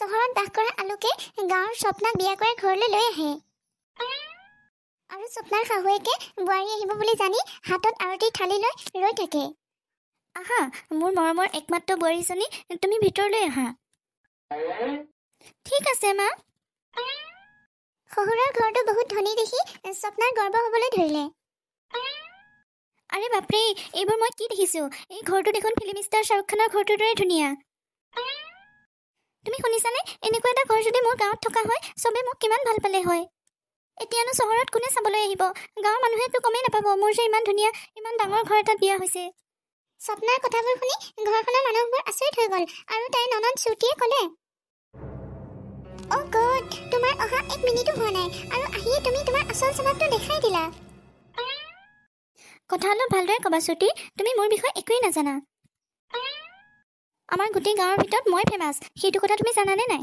চহৰত বাস কৰা আলোকে গাঁৱৰ স্বপ্নাক বিয়া কৰাৰ ঘৰলৈ লৈ আহে আৰু স্বপ্নাৰ শাহুৱেকে বোৱাৰী আহিব বুলি জানি হাতত আৰতি থালি লৈ ৰৈ থাকে আহা মোৰ মৰমৰ একমাত্ৰ বোৱাৰীজনী তুমি ভিতৰলৈ আহা ঠিক আছে মা শহুৰৰ ঘৰটো বহুত ধনী দেখি স্বপ্নাৰ গৰ্ব হ'বলৈ ধৰিলে আৰে বাপৰে এইবোৰ মই কি দেখিছো এই ঘৰটো দেখোন ফিল্ম ষ্টাৰ শ্বাহৰুখ খানৰ ঘৰটোৰ দৰে ধুনীয়া তুমি শুনিছানে এনেকুৱা এটা ঘৰ যদি মোৰ গাঁৱত থকা হয় চবে মোক কিমান ভাল পালে হয় এতিয়ানো চহৰত কোনে চাবলৈ আহিব গাঁৱৰ মানুহেতো কমেই নাপাব মোৰ যে ইমান ধুনীয়া ইমান ডাঙৰ ঘৰ এটাত বিয়া হৈছে স্বপ্নাৰ কথাবোৰ শুনি ঘৰখনৰ মানুহবোৰ আচৰিত হৈ গ'ল আৰু তাইৰ ননদ শ্ৰুতিয়ে ক'লে কথা অলপ ভালদৰে ক'বা শ্ৰুতি তুমি মোৰ বিষয়ে একোৱেই নাজানা আমাৰ গোটেই গাঁৱৰ ভিতৰত মই ফেমাছ সেইটো কথা তুমি জানানে নাই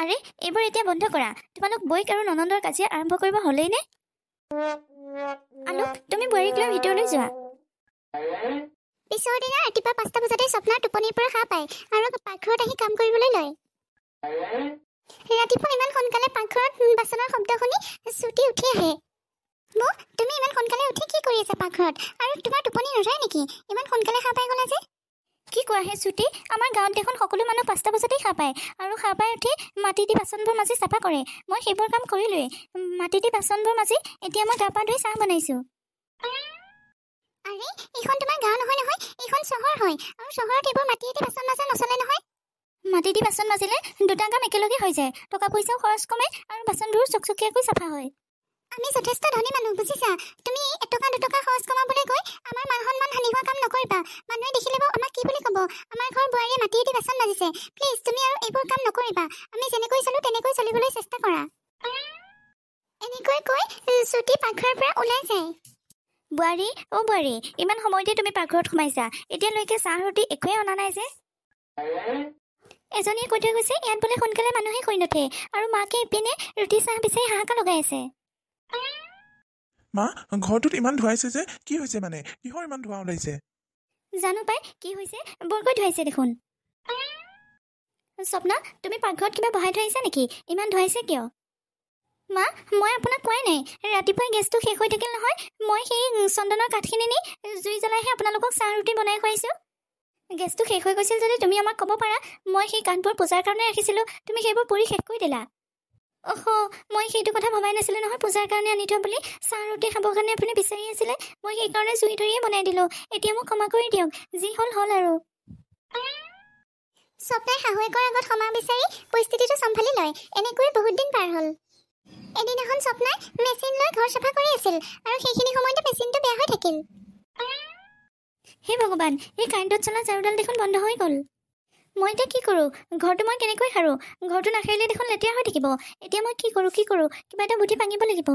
আৰে এইবোৰ এতিয়া বন্ধ কৰা তোমালোক বৈক আৰু ননন্দৰ কাজিয়া আৰম্ভ কৰিব হ'লেই নে আলোক তুমি বোৱাৰীক লৈ ভিতৰলৈ যোৱা পিছৰ দিনা ৰাতিপুৱা পাঁচটা বজাতে স্বপ্নাৰ টোপনিৰ পৰা সাহ পায় আৰু পাকঘৰত আহি কাম কৰিবলৈ লয় ৰাতিপুৱা ইমান সোনকালে পাকঘৰত বাচনৰ শব্দ শুনি চুটি উঠি আহে মোক তুমি ইমান সোনকালে উঠি কি কৰি আছা পাকঘৰত আৰু তোমাৰ টোপনি নুঠায় নেকি ইমান সোনকালে সাহ পাই গ'লা যে কি কোৱাহে শ্ৰুতি আমাৰ গাঁৱত দেখোন সকলো মানুহ পাঁচটা বজাতেই সাৰ পায় আৰু সাৰ পাই উঠি মাটি দি বাচনবোৰ মাজি চাফা কৰে মই সেইবোৰ কাম কৰিলোৱেই মাটি দি বাচনবোৰ মাজি এতিয়া মই গা পা ধুই চাহ বনাইছোঁ আৰে এইখন তোমাৰ গাঁও নহয় নহয় এইখন চহৰ হয় আৰু চহৰত এইবোৰ মাটি দি বাচন মাজা নচলে নহয় মাটি দি বাচন মাজিলে দুটা কাম একেলগে হৈ যায় টকা পইচাও খৰচ কমে আৰু বাচনবোৰ চকচকীয়াকৈ চাফা হয় আমি যথেষ্ট ধনী মানুহ বুজিছা তুমি এটকা দুটকা খৰচ কমাবলৈ বাজিছে প্লিজ তুমি আৰু এইবোৰ কাম নকৰিবা আমি যেনেকৈ চলো তেনেকৈ চলিবলৈ চেষ্টা কৰা এনেকৈ কৈ চুটি পাকঘৰৰ পৰা ওলাই যায় বোৱাৰী অ বোৱাৰী ইমান সময়তে তুমি পাকঘৰত সোমাইছা এতিয়ালৈকে চাহ ৰুটি একোৱেই অনা নাই যে এজনীয়ে কৈ থৈ ইয়াত বোলে সোনকালে মানুহে শুই নুঠে আৰু মাকে ইপিনে ৰুটি চাহ বিচাৰি হাহাকাৰ লগাই আছে মা ঘৰটোত ইমান ধুৱাইছে যে কি হৈছে মানে কিহৰ ইমান ধোঁৱা ওলাইছে জানো পাই কি হৈছে বৰকৈ ধুৱাইছে দেখোন স্বপ্না তুমি পাকঘৰত কিবা বহাই থৈছা নেকি ইমান ধুৱাইছা কিয় মা মই আপোনাক কোৱাই নাই ৰাতিপুৱাই গেছটো শেষ হৈ থাকিল নহয় মই সেই চন্দনৰ কাঠখিনি নি জুই জ্বলাইহে আপোনালোকক চাহ ৰুটি বনাই খুৱাইছোঁ গেছটো শেষ হৈ গৈছিল যদি তুমি আমাক ক'ব পাৰা মই সেই কাঠবোৰ পূজাৰ কাৰণে ৰাখিছিলোঁ তুমি সেইবোৰ পুৰি শেষ কৰি দিলা অহ মই সেইটো কথা ভবাই নাছিলোঁ নহয় পূজাৰ কাৰণে আনি থওঁ বুলি চাহ ৰুটি খাবৰ কাৰণে আপুনি বিচাৰি আছিলে মই সেইকাৰণে জুই ধৰিয়ে বনাই দিলোঁ এতিয়া মোক ক্ষমা কৰি দিয়ক যি হ'ল হ'ল আৰু স্বপ্নাই শাহুৱেকৰ আগত সোমাব বিচাৰি পৰিস্থিতিটো চম্ভালি লয় এনেকৈয়ে বহুত দিন পাৰ হ'ল এদিনাখন স্বপ্নাই মেচিন লৈ ঘৰ চাফা কৰি আছিল আৰু সেইখিনি সময়তে মেচিনটো বেয়া হৈ থাকিল হে ভগৱান এই কাৰেণ্টত চলা ঝাৰুডাল দেখোন বন্ধ হৈ গ'ল মই এতিয়া কি কৰোঁ ঘৰটো মই কেনেকৈ সাৰোঁ ঘৰটো নাসাৰিলে দেখোন লেতেৰা হৈ থাকিব এতিয়া মই কি কৰোঁ কি কৰোঁ কিবা এটা বুটি ভাঙিব লাগিব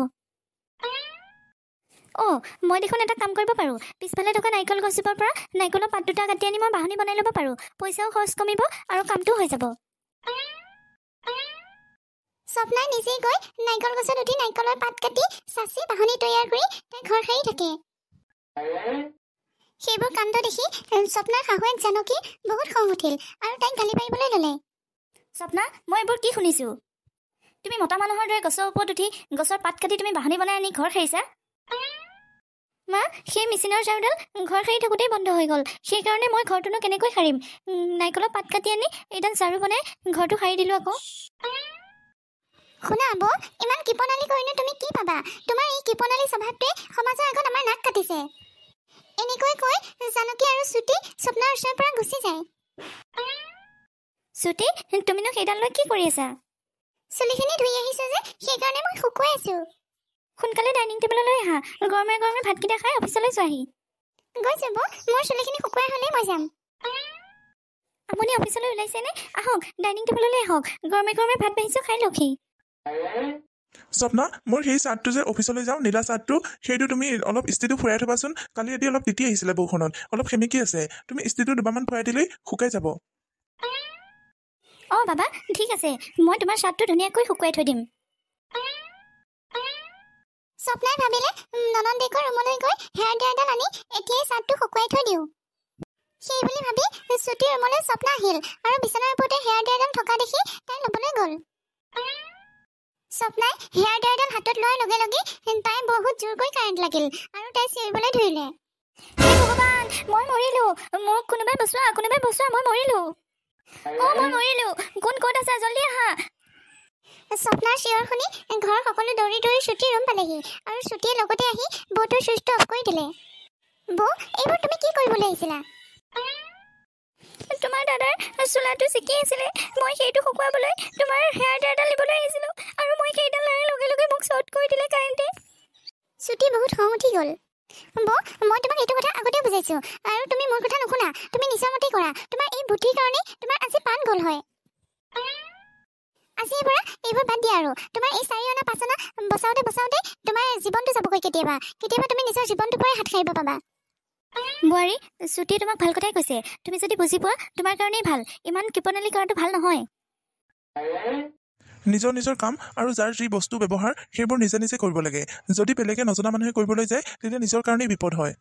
অ মই দেখোন এটা কাম কৰিব পাৰোঁ পিছফালে থকা নাৰিকল গছজোপাৰ পৰা নাৰিকলৰ পাত দুটা কাটি আনি মই বাঁহনী বনাই ল'ব পাৰোঁ পইচাও খৰচ কমিব আৰু কামটো হৈ যাব স্বপ্নাই নিজেই গৈ নাৰিকল গছত উঠি নাৰিকলৰ পাত কাটি চাচি বাঁহনী তৈয়াৰ কৰি তাই ঘৰ সাৰি থাকে সেইবোৰ কাণ্ড দেখি স্বপ্নাৰ শাহুৱেক জানকী বহুত খং উঠিল আৰু তাইক গালি পাৰিবলৈ ল'লে স্বপ্না মই এইবোৰ কি শুনিছোঁ তুমি মতা মানুহৰ দৰে গছৰ ওপৰত উঠি গছৰ পাত কাটি তুমি বাঁহনী বনাই আনি ঘৰ সাৰিছা মা সেই মেচিনৰ চাৰিডাল ঘৰ সাৰি থাকোঁতেই বন্ধ হৈ গ'ল সেইকাৰণে মই ঘৰটোনো কেনেকৈ সাৰিম নাৰিকলৰ পাত কাটি আনি এইডাল চাৰু বনাই ঘৰটো সাৰি দিলোঁ আকৌ শুনা আব ইমান কৃপণালী কৰিনো তুমি কি পাবা তোমাৰ এই কৃপণালী স্বভাৱটোৱে সমাজৰ আগত আমাৰ নাক কাটিছে এনেকৈ কৈ জানকী আৰু চুটি স্বপ্নৰ ওচৰৰ পৰা গুচি যায় চুটি তুমিনো সেইডাল লৈ কি কৰি আছা চুলিখিনি ধুই আহিছো যে সেইকাৰণে মই শুকুৱাই আছো সোনকালে ডাইনিং টেবুললৈ আহা গৰমে গৰমে ভাতকেইটা খাই অফিচলৈ যোৱাহি গৈ যাব মোৰ চুলিখিনি শুকুৱাই হ'লেই মই যাম আপুনি অফিচলৈ ওলাইছেনে আহক ডাইনিং টেবুললৈ আহক গৰমে গৰমে ভাত বাঢ়িছো খাই লখি স্বপ্না মোৰ সেই চাৰ্টটো যে অফিচলৈ যাওঁ নীলা চাৰ্টটো সেইটো তুমি অলপ ইস্ত্ৰিটো ফুৰাই থবাচোন কালি এদিন অলপ তিতি আহিছিলে বৰষুণত অলপ সেমেকি আছে তুমি ইস্ত্ৰিটো দুবাৰমান ফুৰাই দিলেই শুকাই যাব অঁ বাবা ঠিক আছে মই তোমাৰ চাৰ্টটো ধুনীয়াকৈ শুকুৱাই থৈ দিম স্বপ্নাই ভাবিলে ননন্দেকৰ ৰুমলৈ গৈ হেয়াৰ ড্ৰায়াৰডাল আনি এতিয়াই চাৰ্টটো শুকুৱাই থৈ দিওঁ সেইবুলি ভাবি চুটিৰ ৰুমলৈ স্বপ্না আহিল আৰু বিচনাৰ ওপৰতে হেয়াৰ ড্ৰায়াৰডাল থকা দেখি তাই ল'বলৈ গ'ল স্বপ্নাই হেয়াৰ ড্ৰায়াৰডাল হাতত লোৱাৰ লগে লগে তাই বহুত জোৰকৈ কাৰেণ্ট লাগিল আৰু তাই চিঞৰিবলৈ ধৰিলে ভগৱান মই মৰিলোঁ মোক কোনোবাই বচোৱা কোনোবাই বচোৱা মই মৰিলোঁ অঁ মই মৰিলোঁ কোন ক'ত আছা জল্দি আহা স্বপ্নাৰ চিঞৰ শুনি ঘৰ সকলো দৌৰি দৌৰি চুটিৰ ৰুম পালেহি আৰু চুটিয়ে লগতে আহি বৌটো চুইচটো অফ কৰি দিলে বৌ এইবোৰ তুমি কি কৰিবলৈ আহিছিলা তোমাৰ দাদাৰ চোলাটো চিকি আছিলে মই সেইটো শুকুৱাবলৈ তোমাৰ হেয়াৰ ড্ৰাইডাল দিবলৈ আহিছিলোঁ আৰু মই সেইডাল লাৰি লগে লগে মোক শ্বৰ্ট কৰি দিলে কাৰেণ্টে চুটি বহুত খং উঠি গ'ল বৌ মই তোমাক এইটো কথা আগতে বুজাইছোঁ আৰু তুমি মোৰ কথা নুশুনা তুমি নিজৰ মতেই কৰা তোমাৰ এই বুদ্ধিৰ কাৰণেই তোমাৰ আজি পাণ গ'ল হয় আজিৰ পৰা এইবোৰ বাদ দিয়া আৰু তোমাৰ এই চাৰি অনা পাঁচ অনা বচাওঁতে বচাওঁতে তোমাৰ জীৱনটো যাবগৈ কেতিয়াবা কেতিয়াবা তুমি নিজৰ জীৱনটোৰ পৰাই হাত সাৰিব পাবা বোৱাৰী শ্ৰুতিয়ে তোমাক ভাল কথাই কৈছে তুমি যদি বুজি পোৱা তোমাৰ কাৰণেই ভাল ইমান কৃপণালী কৰাটো ভাল নহয় নিজৰ নিজৰ কাম আৰু যাৰ যি বস্তু ব্যৱহাৰ সেইবোৰ নিজে নিজে কৰিব লাগে যদি বেলেগে নজনা মানুহে কৰিবলৈ যায় তেতিয়া নিজৰ কাৰণেই বিপদ হয়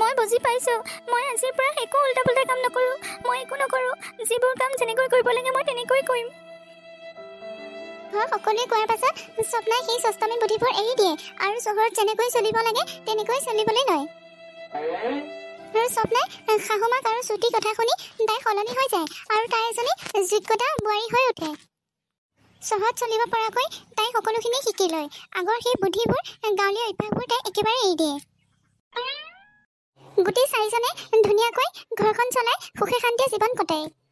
মই বুজি পাইছো মই আজিৰ পৰা একো উল্টা পুল্টা কাম নকৰো মই একো নকৰো যিবোৰ কাম যেনেকৈ কৰিব লাগে মই তেনেকৈ কৰিম ঘৰ সকলোৱে কোৱাৰ পাছত স্বপ্নাই সেই সষ্টমী বুদ্ধিবোৰ এৰি দিয়ে আৰু চহৰত যেনেকৈ চলিব লাগে তেনেকৈ চলিবলৈ লয় আৰু স্বপ্নাই শাহুমাক আৰু চুটিৰ কথা শুনি তাই সলনি হৈ যায় আৰু তাই এজনী যোগ্যতা বোৱাৰী হৈ উঠে চহৰত চলিব পৰাকৈ তাই সকলোখিনি শিকি লয় আগৰ সেই বুদ্ধিবোৰ গাঁৱলীয়া অভ্যাসবোৰ তাই একেবাৰে এৰি দিয়ে গোটেই চাৰিজনে ধুনীয়াকৈ ঘৰখন চলাই সুখে শান্তিয়ে জীৱন কটায়